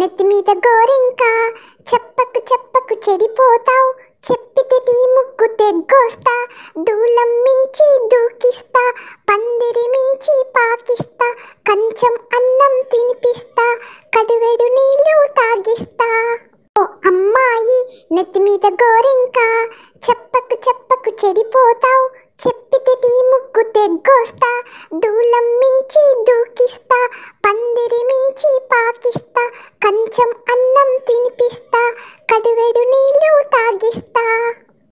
నెత్తి మీద గోరింకా చెప్పకు చెప్పకు చెడిపోతావు చెప్పితే నీ ముక్కు తెగ్గోస్తా దూలం మించి దూకిస్తా పందిరి మించి పాకిస్తా కంచం అన్నం తినిపిస్తా కడువెడు నీళ్ళు తాగిస్తా ఓ అమ్మాయి నెత్తి మీద గోరింకా చెప్పకు చెప్పకు చెడిపోతావు చెప్పితే నీ ముక్కు తెగ్గోస్తా దూలం కొంచెం అన్నం తినిపిస్తా కడువెడు నీళ్ళు తాగిస్తా